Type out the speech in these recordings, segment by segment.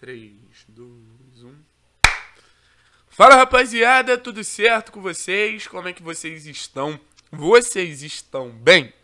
3, 2, 1. Fala rapaziada, tudo certo com vocês? Como é que vocês estão? Vocês estão bem?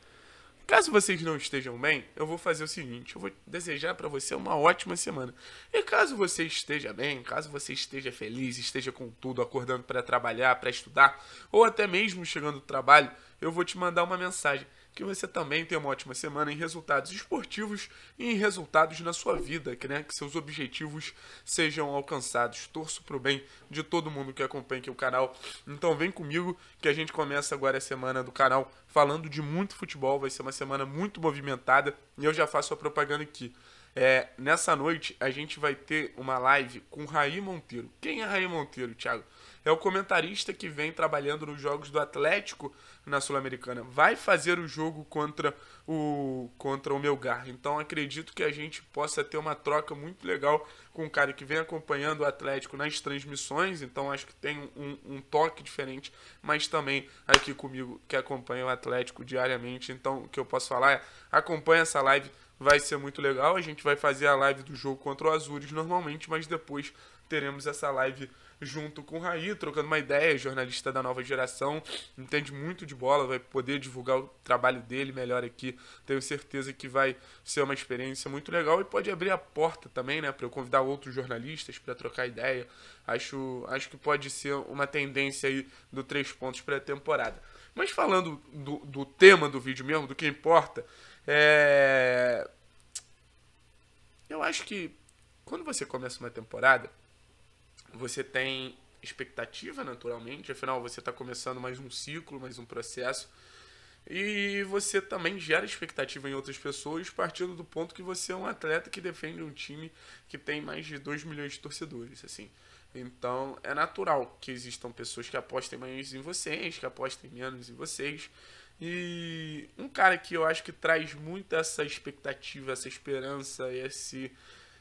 Caso vocês não estejam bem, eu vou fazer o seguinte, eu vou desejar para você uma ótima semana. E caso você esteja bem, caso você esteja feliz, esteja com tudo, acordando para trabalhar, para estudar, ou até mesmo chegando do trabalho, eu vou te mandar uma mensagem que você também tenha uma ótima semana em resultados esportivos e em resultados na sua vida, que, né, que seus objetivos sejam alcançados. Torço pro bem de todo mundo que acompanha aqui o canal. Então vem comigo que a gente começa agora a semana do canal falando de muito futebol, vai ser uma semana muito movimentada e eu já faço a propaganda aqui. É, nessa noite a gente vai ter uma live com Raí Monteiro. Quem é Raí Monteiro, Thiago? É o comentarista que vem trabalhando nos jogos do Atlético na Sul-Americana. Vai fazer o jogo contra o contra o Melgar. Então acredito que a gente possa ter uma troca muito legal com o cara que vem acompanhando o Atlético nas transmissões. Então acho que tem um, um toque diferente, mas também aqui comigo que acompanha o Atlético diariamente. Então o que eu posso falar é acompanha essa live vai ser muito legal. A gente vai fazer a live do jogo contra o Azures normalmente, mas depois teremos essa live junto com o Raí, trocando uma ideia, jornalista da nova geração, entende muito de bola, vai poder divulgar o trabalho dele melhor aqui. Tenho certeza que vai ser uma experiência muito legal e pode abrir a porta também, né, para eu convidar outros jornalistas para trocar ideia. Acho, acho que pode ser uma tendência aí do três pontos pré-temporada. Mas falando do, do tema do vídeo mesmo, do que importa, é... eu acho que quando você começa uma temporada, você tem expectativa naturalmente, afinal você está começando mais um ciclo, mais um processo. E você também gera expectativa em outras pessoas, partindo do ponto que você é um atleta que defende um time que tem mais de 2 milhões de torcedores, assim. Então, é natural que existam pessoas que apostem mais em vocês, que apostem menos em vocês. E um cara que eu acho que traz muito essa expectativa, essa esperança, esse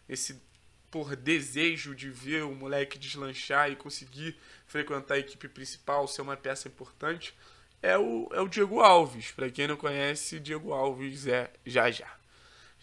esse por desejo de ver o moleque deslanchar e conseguir frequentar a equipe principal, ser uma peça importante, é o, é o Diego Alves. Para quem não conhece, Diego Alves é já já.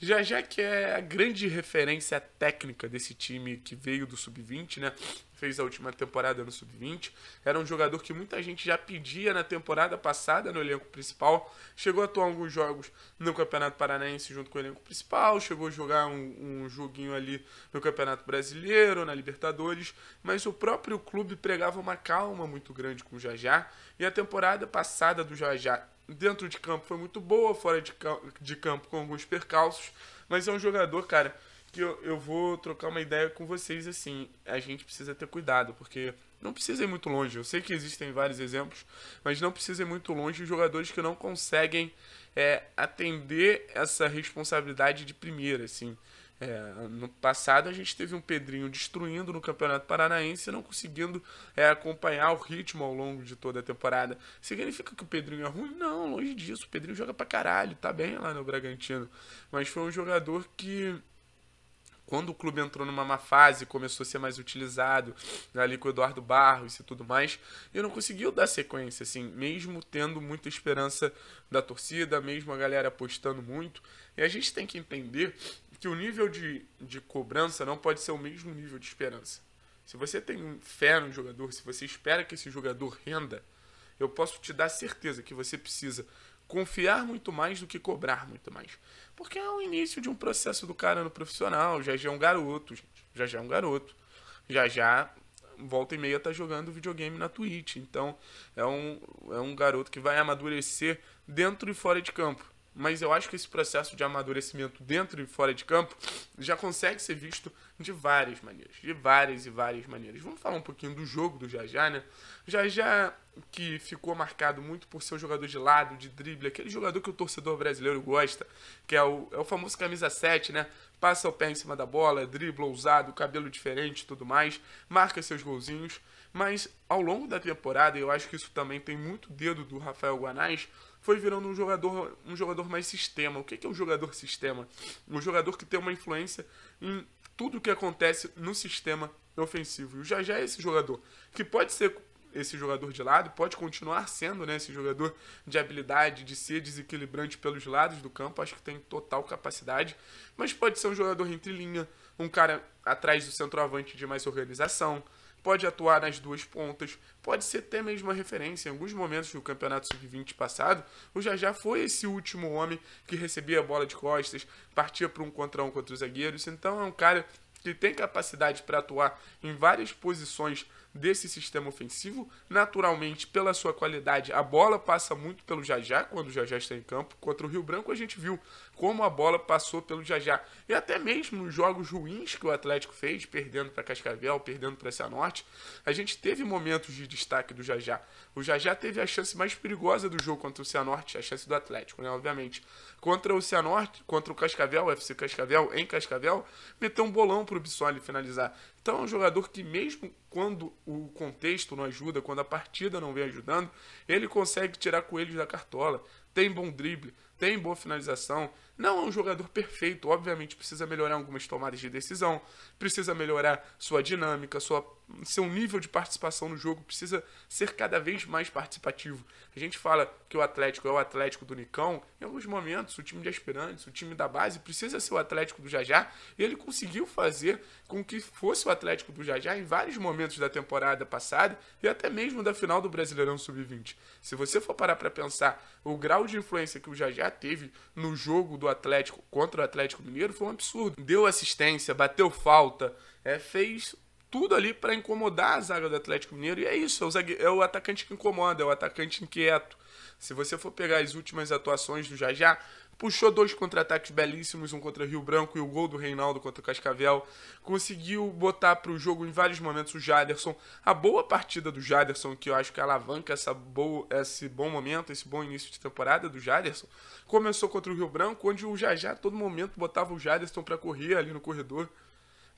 Já já que é a grande referência técnica desse time que veio do sub-20, né? Fez a última temporada no sub-20. Era um jogador que muita gente já pedia na temporada passada no elenco principal. Chegou a atuar alguns jogos no Campeonato Paranaense junto com o elenco principal. Chegou a jogar um, um joguinho ali no Campeonato Brasileiro, na Libertadores. Mas o próprio clube pregava uma calma muito grande com o Jajá. E a temporada passada do Jajá dentro de campo foi muito boa, fora de, de campo com alguns percalços, mas é um jogador, cara, que eu, eu vou trocar uma ideia com vocês, assim, a gente precisa ter cuidado, porque não precisa ir muito longe, eu sei que existem vários exemplos, mas não precisa ir muito longe os jogadores que não conseguem é, atender essa responsabilidade de primeira, assim, é, no passado a gente teve um Pedrinho destruindo no Campeonato Paranaense não conseguindo é, acompanhar o ritmo ao longo de toda a temporada. Significa que o Pedrinho é ruim? Não, longe disso. O Pedrinho joga pra caralho, tá bem lá no Bragantino. Mas foi um jogador que quando o clube entrou numa má fase, começou a ser mais utilizado né, ali com o Eduardo Barros e tudo mais, eu não conseguiu dar sequência, assim, mesmo tendo muita esperança da torcida, mesmo a galera apostando muito. E a gente tem que entender que o nível de, de cobrança não pode ser o mesmo nível de esperança. Se você tem fé no jogador, se você espera que esse jogador renda, eu posso te dar certeza que você precisa confiar muito mais do que cobrar muito mais. Porque é o início de um processo do cara no profissional, já já é um garoto, gente. Já já é um garoto. Já já volta e meia tá jogando videogame na Twitch. Então, é um, é um garoto que vai amadurecer dentro e fora de campo mas eu acho que esse processo de amadurecimento dentro e fora de campo já consegue ser visto de várias maneiras, de várias e várias maneiras. Vamos falar um pouquinho do jogo do Jajá, né? Jajá que ficou marcado muito por ser um jogador de lado, de drible, aquele jogador que o torcedor brasileiro gosta, que é o, é o famoso camisa 7, né? Passa o pé em cima da bola, dribla ousado, cabelo diferente tudo mais, marca seus golzinhos. Mas ao longo da temporada, eu acho que isso também tem muito dedo do Rafael Guanais, foi virando um jogador, um jogador mais sistema. O que é o um jogador sistema? Um jogador que tem uma influência em tudo que acontece no sistema ofensivo. E o Jajá é esse jogador, que pode ser esse jogador de lado, pode continuar sendo né, esse jogador de habilidade, de ser desequilibrante pelos lados do campo, acho que tem total capacidade, mas pode ser um jogador entre linha, um cara atrás do centroavante de mais organização, pode atuar nas duas pontas, pode ser até mesmo uma referência. Em alguns momentos do Campeonato Sub-20 passado, o Jajá foi esse último homem que recebia a bola de costas, partia para um contra um contra os zagueiros. Então é um cara que tem capacidade para atuar em várias posições desse sistema ofensivo. Naturalmente, pela sua qualidade, a bola passa muito pelo Jajá quando o Jajá está em campo. Contra o Rio Branco, a gente viu como a bola passou pelo Jajá. E até mesmo nos jogos ruins que o Atlético fez, perdendo para Cascavel, perdendo para Cia Norte, a gente teve momentos de destaque do Jajá. O Jajá teve a chance mais perigosa do jogo contra o Cianorte, a chance do Atlético, né? Obviamente. Contra o Cianorte, contra o Cascavel, o FC Cascavel, em Cascavel, meteu um bolão para o Bissoli finalizar. Então é um jogador que, mesmo quando o contexto não ajuda, quando a partida não vem ajudando, ele consegue tirar coelhos da cartola. Tem bom drible, tem boa finalização, não é um jogador perfeito, obviamente precisa melhorar algumas tomadas de decisão, precisa melhorar sua dinâmica, sua, seu nível de participação no jogo, precisa ser cada vez mais participativo. A gente fala que o Atlético é o Atlético do Nicão, em alguns momentos o time de aspirantes, o time da base precisa ser o Atlético do Jajá, e ele conseguiu fazer com que fosse o Atlético do Jajá em vários momentos da temporada passada e até mesmo da final do Brasileirão Sub-20. Se você for parar para pensar o grau de influência que o Jajá teve no jogo do Atlético contra o Atlético Mineiro foi um absurdo. Deu assistência, bateu falta, é, fez tudo ali para incomodar a zaga do Atlético Mineiro. E é isso, é o, zague... é o atacante que incomoda, é o atacante inquieto, se você for pegar as últimas atuações do Jajá, puxou dois contra-ataques belíssimos, um contra Rio Branco e o gol do Reinaldo contra o Cascavel. Conseguiu botar para o jogo em vários momentos o Jaderson. A boa partida do Jaderson, que eu acho que alavanca essa boa, esse bom momento, esse bom início de temporada do Jaderson, começou contra o Rio Branco, onde o Jajá a todo momento botava o Jaderson para correr ali no corredor.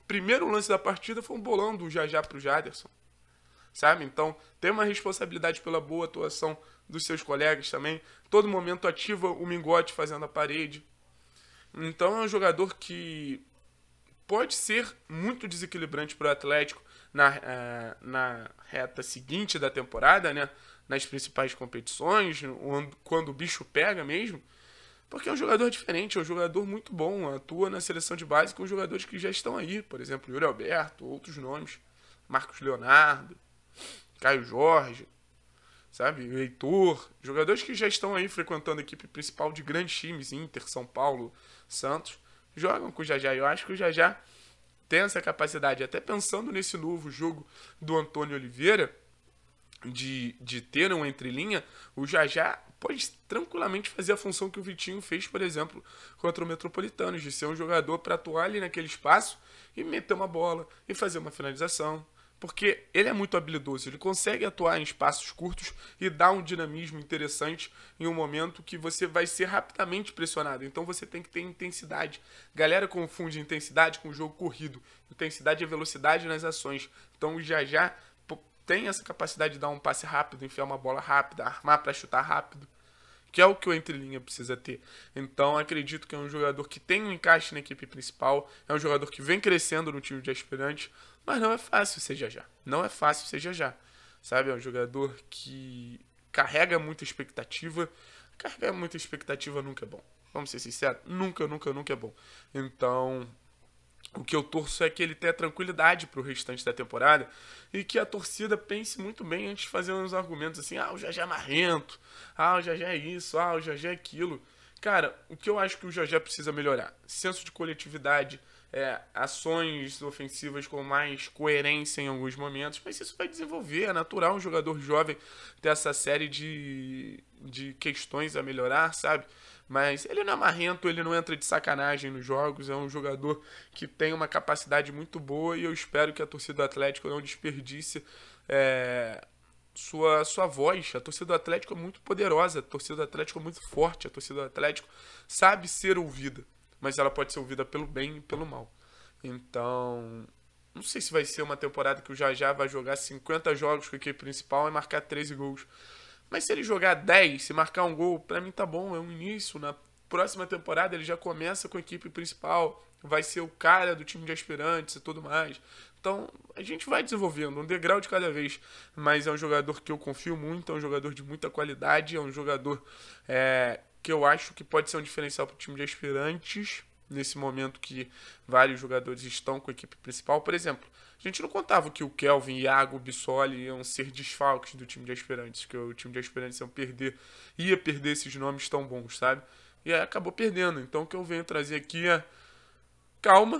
Primeiro lance da partida foi um bolão do Jajá para o Jaderson sabe? Então, tem uma responsabilidade pela boa atuação dos seus colegas também. Todo momento ativa o mingote fazendo a parede. Então, é um jogador que pode ser muito desequilibrante para o Atlético na, eh, na reta seguinte da temporada, né? nas principais competições, quando o bicho pega mesmo, porque é um jogador diferente, é um jogador muito bom, atua na seleção de base com jogadores que já estão aí, por exemplo, Yuri Alberto, outros nomes, Marcos Leonardo, Caio Jorge, sabe? Heitor, jogadores que já estão aí frequentando a equipe principal de grandes times, Inter, São Paulo, Santos, jogam com o Jajá. Eu acho que o Jajá tem essa capacidade, até pensando nesse novo jogo do Antônio Oliveira, de, de ter um entrelinha, o Jajá pode tranquilamente fazer a função que o Vitinho fez, por exemplo, contra o Metropolitano, de ser um jogador para atuar ali naquele espaço e meter uma bola e fazer uma finalização, porque ele é muito habilidoso, ele consegue atuar em espaços curtos e dar um dinamismo interessante em um momento que você vai ser rapidamente pressionado. Então você tem que ter intensidade. Galera confunde intensidade com jogo corrido. Intensidade é velocidade nas ações. Então já já tem essa capacidade de dar um passe rápido, enfiar uma bola rápida, armar para chutar rápido que é o que o entrelinha precisa ter. Então acredito que é um jogador que tem um encaixe na equipe principal, é um jogador que vem crescendo no time de aspirantes, mas não é fácil ser já. Não é fácil ser já. Sabe, é um jogador que carrega muita expectativa. Carregar muita expectativa nunca é bom. Vamos ser sinceros, nunca, nunca, nunca é bom. Então, o que eu torço é que ele tenha tranquilidade para o restante da temporada e que a torcida pense muito bem antes de fazer uns argumentos assim: ah, o Jajá é marrento, ah, o Jajá é isso, ah, o Jajá é aquilo. Cara, o que eu acho que o Jajá precisa melhorar? Senso de coletividade, é, ações ofensivas com mais coerência em alguns momentos, mas isso vai desenvolver, é natural um jogador jovem ter essa série de, de questões a melhorar, sabe? Mas ele não é marrento, ele não entra de sacanagem nos jogos, é um jogador que tem uma capacidade muito boa e eu espero que a torcida do Atlético não desperdice é, sua, sua voz. A torcida do Atlético é muito poderosa, a torcida do Atlético é muito forte, a torcida do Atlético sabe ser ouvida, mas ela pode ser ouvida pelo bem e pelo mal. Então, não sei se vai ser uma temporada que o Jajá vai jogar 50 jogos com a equipe principal e marcar 13 gols. Mas se ele jogar 10, se marcar um gol, para mim tá bom, é um início. Na próxima temporada ele já começa com a equipe principal, vai ser o cara do time de aspirantes e tudo mais. Então, a gente vai desenvolvendo um degrau de cada vez, mas é um jogador que eu confio muito, é um jogador de muita qualidade, é um jogador é, que eu acho que pode ser um diferencial para o time de aspirantes, nesse momento que vários jogadores estão com a equipe principal. Por exemplo, a gente não contava que o Kelvin, Iago, Bissoli iam ser desfalques do time de aspirantes, que o time de aspirantes iam perder, ia perder esses nomes tão bons, sabe? E aí acabou perdendo. Então o que eu venho trazer aqui é calma,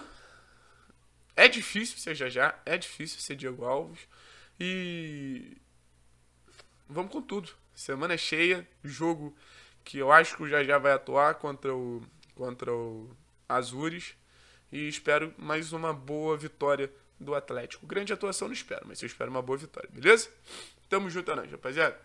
é difícil ser já, é difícil ser Diego Alves. E vamos com tudo. Semana é cheia, jogo que eu acho que o já vai atuar contra o contra o Azures e espero mais uma boa vitória do Atlético. Grande atuação não espero, mas eu espero uma boa vitória, beleza? Tamo junto, né, rapaziada.